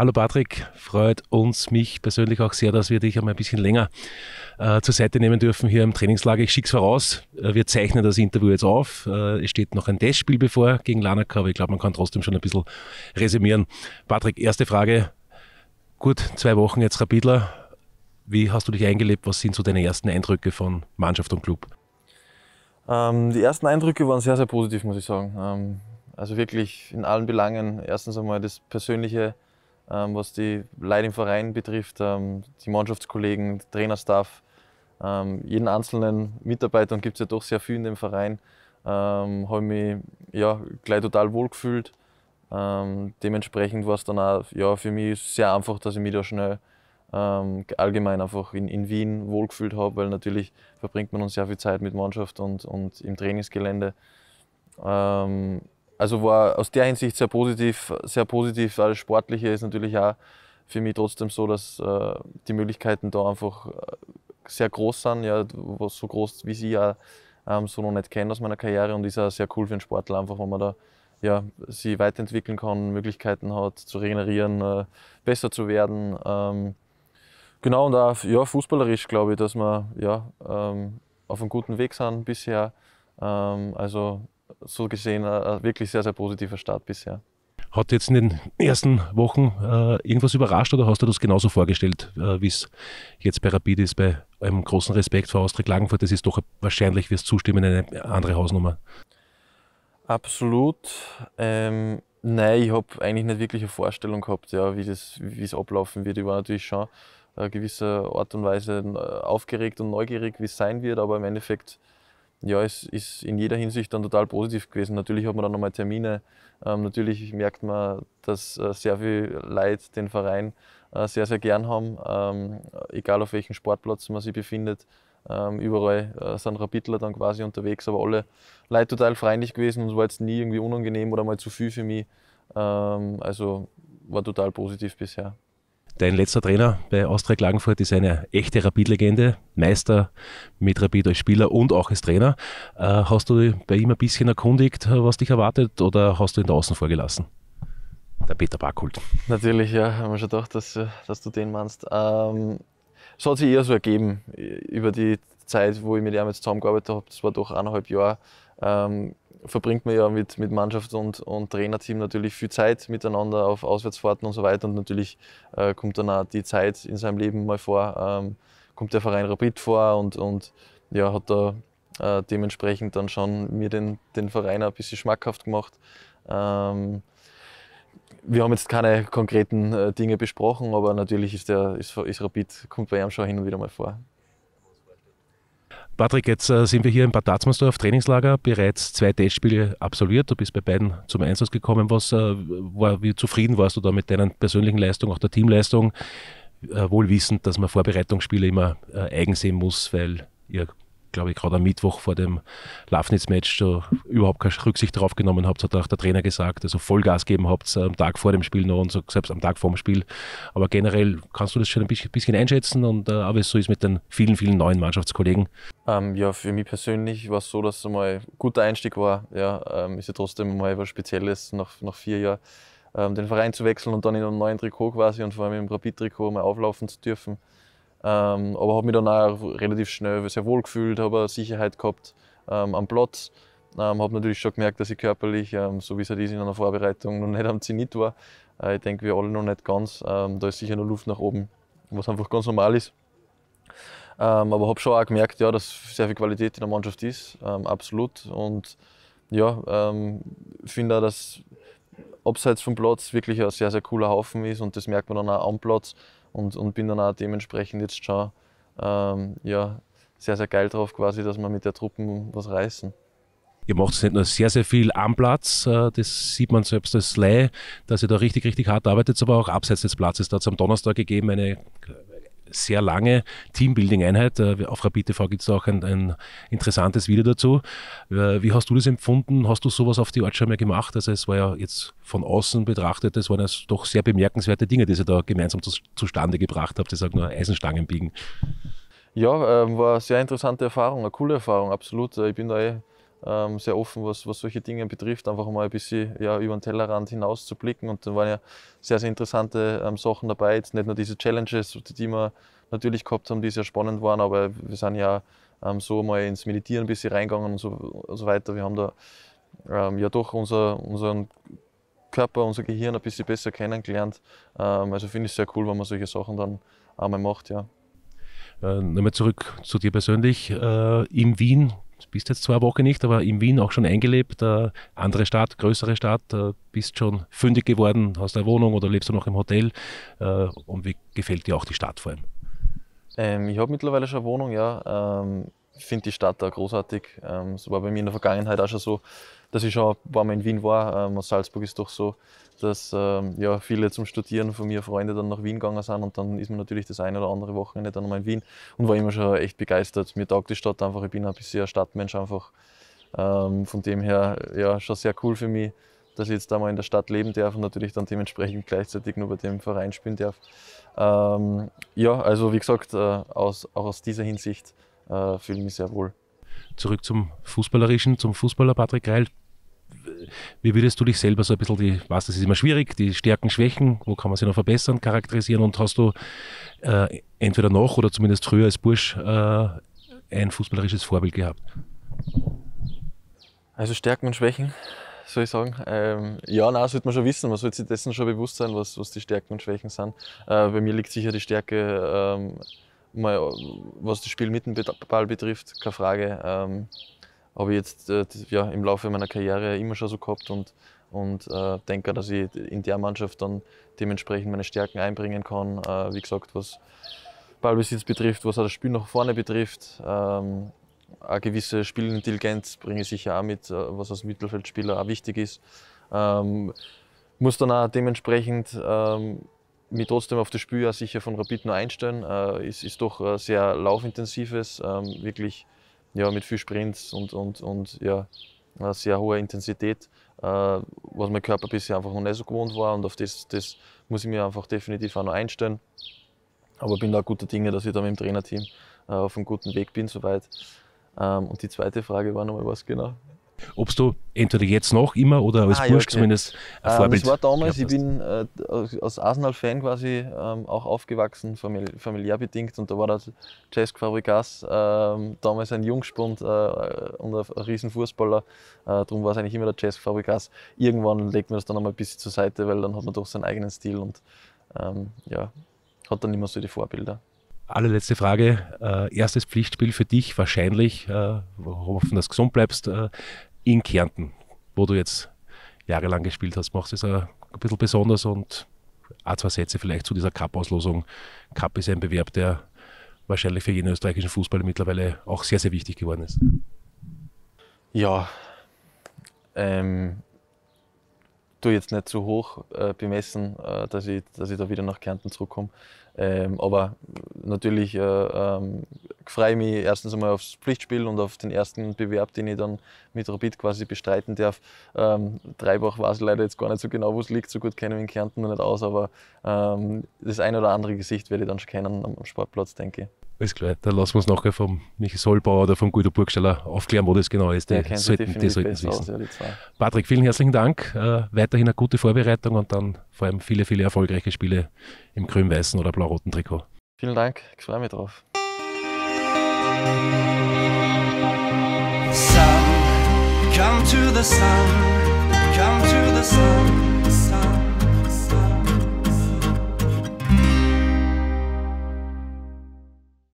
Hallo Patrick, freut uns mich persönlich auch sehr, dass wir dich einmal ein bisschen länger äh, zur Seite nehmen dürfen hier im Trainingslager. Ich schick's voraus, äh, wir zeichnen das Interview jetzt auf. Äh, es steht noch ein Testspiel bevor gegen Lanaka, aber ich glaube, man kann trotzdem schon ein bisschen resümieren. Patrick, erste Frage. Gut, zwei Wochen jetzt Rapidler. Wie hast du dich eingelebt? Was sind so deine ersten Eindrücke von Mannschaft und Club? Ähm, die ersten Eindrücke waren sehr, sehr positiv, muss ich sagen. Ähm, also wirklich in allen Belangen. Erstens einmal das persönliche ähm, was die Leute im Verein betrifft, ähm, die Mannschaftskollegen, Trainerstaff, ähm, jeden einzelnen Mitarbeiter, und gibt es ja doch sehr viel in dem Verein, habe ich mich ja, gleich total wohl gefühlt. dementsprechend war es dann auch ja, für mich sehr einfach, dass ich mich da schnell allgemein einfach in, in Wien wohlgefühlt habe, weil natürlich verbringt man uns sehr viel Zeit mit Mannschaft und, und im Trainingsgelände. Ähm, also war aus der Hinsicht sehr positiv, sehr positiv. Alles Sportliche ist natürlich auch für mich trotzdem so, dass äh, die Möglichkeiten da einfach äh, sehr groß sind, ja, so groß wie sie ja ähm, so noch nicht kennen aus meiner Karriere und ist auch sehr cool für einen Sportler einfach, wenn man da ja, sie weiterentwickeln kann, Möglichkeiten hat zu regenerieren, äh, besser zu werden. Ähm, genau und auch ja, fußballerisch glaube ich, dass wir ja, ähm, auf einem guten Weg sind bisher. Ähm, also so gesehen ein äh, äh, wirklich sehr, sehr positiver Start bisher. Hat jetzt in den ersten Wochen äh, irgendwas überrascht oder hast du das genauso vorgestellt, äh, wie es jetzt bei Rapid ist, bei einem großen Respekt vor Austria Klagenfurt? Das ist doch wahrscheinlich, wirst zustimmen, eine andere Hausnummer. Absolut. Ähm, nein, ich habe eigentlich nicht wirklich eine Vorstellung gehabt, ja, wie es ablaufen wird. Ich war natürlich schon äh, gewisser Art und Weise äh, aufgeregt und neugierig, wie es sein wird, aber im Endeffekt ja, es ist in jeder Hinsicht dann total positiv gewesen. Natürlich hat man dann nochmal Termine. Ähm, natürlich merkt man, dass äh, sehr viel Leute den Verein äh, sehr, sehr gern haben. Ähm, egal auf welchem Sportplatz man sich befindet. Ähm, überall äh, sind Rapidler dann quasi unterwegs, aber alle Leute total freundlich gewesen und es war jetzt nie irgendwie unangenehm oder mal zu viel für mich. Ähm, also war total positiv bisher. Dein letzter Trainer bei Austria Klagenfurt ist eine echte Rapid-Legende, Meister mit Rapid als Spieler und auch als Trainer. Äh, hast du bei ihm ein bisschen erkundigt, was dich erwartet oder hast du ihn da außen vor gelassen? Der Peter Barkult. Natürlich, ja, haben wir schon gedacht, dass, äh, dass du den meinst. Ähm, es hat sich eher so ergeben äh, über die Zeit, wo ich mit ihm jetzt zusammengearbeitet habe. Das war doch eineinhalb Jahre. Ähm, verbringt man ja mit, mit Mannschaft und, und Trainerteam natürlich viel Zeit miteinander auf Auswärtsfahrten und so weiter. Und natürlich äh, kommt dann auch die Zeit in seinem Leben mal vor, ähm, kommt der Verein Rapid vor und, und ja, hat da äh, dementsprechend dann schon mir den, den Verein ein bisschen schmackhaft gemacht. Ähm, wir haben jetzt keine konkreten äh, Dinge besprochen, aber natürlich ist, der, ist, ist Rapid, kommt bei ihm schon hin und wieder mal vor. Patrick, jetzt äh, sind wir hier in Bad Tatzmannsdorf, Trainingslager, bereits zwei Testspiele absolviert. Du bist bei beiden zum Einsatz gekommen. Was, äh, war, wie zufrieden warst du da mit deiner persönlichen Leistung, auch der Teamleistung? Äh, wohl wissend, dass man Vorbereitungsspiele immer eigen sehen muss, weil ihr glaube ich, gerade am Mittwoch vor dem Lafnitz-Match so überhaupt keine Rücksicht darauf genommen habt, hat auch der Trainer gesagt. Also Vollgas geben habt äh, am Tag vor dem Spiel noch und so, selbst am Tag vor dem Spiel. Aber generell kannst du das schon ein bisschen, einschätzen und äh, aber es so ist mit den vielen, vielen neuen Mannschaftskollegen. Ähm, ja, für mich persönlich war es so, dass es einmal ein guter Einstieg war. Ja, ähm, ist ja trotzdem mal was Spezielles nach, nach vier Jahren. Ähm, den Verein zu wechseln und dann in einem neuen Trikot quasi und vor allem im Rapid-Trikot mal auflaufen zu dürfen. Ähm, aber habe mich dann auch relativ schnell sehr wohl gefühlt, habe Sicherheit gehabt ähm, am Platz. Ähm, habe natürlich schon gemerkt, dass ich körperlich, ähm, so wie es halt ist, in einer Vorbereitung noch nicht am Zenit war. Äh, ich denke, wir alle noch nicht ganz. Ähm, da ist sicher noch Luft nach oben, was einfach ganz normal ist. Ähm, aber habe schon auch gemerkt, ja, dass sehr viel Qualität in der Mannschaft ist, absolut. Und ja, finde auch, dass abseits vom Platz wirklich ein sehr, sehr cooler Haufen ist und das merkt man dann auch am Platz und, und bin dann auch dementsprechend jetzt schon ähm, ja, sehr, sehr geil drauf, quasi, dass wir mit der Truppe was reißen. Ihr macht es nicht nur sehr, sehr viel am Platz, äh, das sieht man selbst als Slay, dass ihr da richtig, richtig hart arbeitet, aber auch abseits des Platzes. Da hat es am Donnerstag gegeben eine sehr lange Teambuilding-Einheit. Äh, auf Rapid TV gibt es auch ein, ein, interessantes Video dazu. Äh, wie hast du das empfunden? Hast du sowas auf die Art schon mal gemacht? Also es war ja jetzt von außen betrachtet, das waren ja doch sehr bemerkenswerte Dinge, die sie da gemeinsam zu, zustande gebracht habt. Ich sage nur Eisenstangen biegen. Ja, äh, war eine sehr interessante Erfahrung, eine coole Erfahrung, absolut. Äh, ich bin da eh ähm, sehr offen, was, was solche Dinge betrifft, einfach mal ein bisschen ja, über den Tellerrand hinaus zu blicken. Und da waren ja sehr, sehr interessante ähm, Sachen dabei. Jetzt nicht nur diese Challenges, die wir natürlich gehabt haben, die sehr spannend waren, aber wir sind ja ähm, so mal ins Meditieren ein bisschen reingegangen und so, und so weiter. Wir haben da ähm, ja doch unser, unseren Körper, unser Gehirn ein bisschen besser kennengelernt. Ähm, also finde ich es sehr cool, wenn man solche Sachen dann einmal macht, ja. Äh, Nochmal zurück zu dir persönlich. Äh, in Wien Du bist jetzt zwei Wochen nicht, aber in Wien auch schon eingelebt, äh, andere Stadt, größere Stadt, äh, bist schon fündig geworden, hast eine Wohnung oder lebst du noch im Hotel äh, und wie gefällt dir auch die Stadt vor allem? Ähm, ich habe mittlerweile schon eine Wohnung, ja. Ähm, finde die Stadt da großartig. Ähm, es war bei mir in der Vergangenheit auch schon so, dass ich schon ein paar Mal in Wien war. Ähm, aus Salzburg ist doch so, dass ähm, ja, viele zum Studieren von mir Freunde dann nach Wien gegangen sind und dann ist man natürlich das eine oder andere Wochenende dann mal in Wien und war immer schon echt begeistert. Mir taugt die Stadt einfach, ich bin ein bisschen ein Stadtmensch einfach. Ähm, von dem her ja, schon sehr cool für mich, dass ich jetzt da mal in der Stadt leben darf und natürlich dann dementsprechend gleichzeitig nur bei dem Verein spielen darf. Ähm, ja, also wie gesagt, äh, aus, auch aus dieser Hinsicht äh, fühle ich mich sehr wohl. Zurück zum Fußballerischen, zum Fußballer Patrick Reil. Wie würdest du dich selber so ein bisschen, die, was, das ist immer schwierig, die Stärken, Schwächen, wo kann man sie noch verbessern, charakterisieren und hast du äh, entweder noch oder zumindest früher als Bursch äh, ein fußballerisches Vorbild gehabt? Also Stärken und Schwächen, soll ich sagen. Ähm, ja, na, sollte man schon wissen. Man sollte sich dessen schon bewusst sein, was, was die Stärken und Schwächen sind. Äh, bei mir liegt sicher die Stärke, ähm, mal, was das Spiel mit dem Ball betrifft, keine Frage. Ähm, habe ich jetzt äh, ja, im Laufe meiner Karriere immer schon so gehabt und, und äh, denke, dass ich in der Mannschaft dann dementsprechend meine Stärken einbringen kann. Äh, wie gesagt, was Ballbesitz betrifft, was auch das Spiel nach vorne betrifft. Ähm, eine gewisse Spielintelligenz bringe ich sicher auch mit, äh, was als Mittelfeldspieler auch wichtig ist. Ähm, muss dann auch dementsprechend ähm, mich trotzdem auf das Spiel ja sicher von Rapid nur einstellen. Äh, ist, ist doch ein äh, sehr laufintensives, ähm, wirklich ja, mit viel Sprints und, und, und ja, äh, sehr hoher Intensität, äh, was mein Körper bisher einfach noch nicht so gewohnt war. Und auf das, das muss ich mir einfach definitiv auch noch einstellen. Aber bin da guter Dinge, dass ich da mit dem Trainerteam äh, auf einem guten Weg bin, soweit. Ähm, und die zweite Frage war nochmal was genau? ob du entweder jetzt noch immer oder als ah, Bursch ja, okay. zumindest ein ähm, Vorbild. Das war damals, ich bin äh, als Arsenal-Fan quasi ähm, auch aufgewachsen, famili familiär bedingt und da war der Cesc Fabregas ähm, damals ein Jungspund äh, und ein Riesenfußballer, äh, darum war es eigentlich immer der Cesc Fabregas. Irgendwann legt man das dann einmal ein bisschen zur Seite, weil dann hat man doch seinen eigenen Stil und ähm, ja, hat dann immer so die Vorbilder. Allerletzte Frage. Äh, erstes Pflichtspiel für dich, wahrscheinlich, äh, hoffen, dass du gesund bleibst, äh, in Kärnten, wo du jetzt jahrelang gespielt hast. Machst du es ein bisschen besonders und ein, zwei Sätze vielleicht zu dieser Cup-Auslosung. Cup ist ein Bewerb, der wahrscheinlich für jeden österreichischen Fußball mittlerweile auch sehr, sehr wichtig geworden ist. Ja, ähm, tue jetzt nicht zu hoch äh, bemessen, äh, dass, ich, dass ich da wieder nach Kärnten zurückkomme. Ähm, aber natürlich äh, ähm, freue ich mich erstens einmal aufs Pflichtspiel und auf den ersten Bewerb, den ich dann mit Rapid quasi bestreiten darf. Ähm, Dreibach weiß ich leider jetzt gar nicht so genau, wo es liegt. So gut kenne ich in Kärnten noch nicht aus, aber ähm, das ein oder andere Gesicht werde ich dann schon kennen am Sportplatz, denke ich. Alles klar, dann lassen wir uns nachher vom Michael Solbauer oder vom Guido Burgstaller aufklären, wo das genau ist. Die ja, sollten es wissen. Aus, Patrick, vielen herzlichen Dank. Äh, weiterhin eine gute Vorbereitung und dann vor allem viele, viele erfolgreiche Spiele im grün-weißen oder blau-roten Trikot. Vielen Dank, ich freue mich drauf. Sun, come to the sun, come to the sun.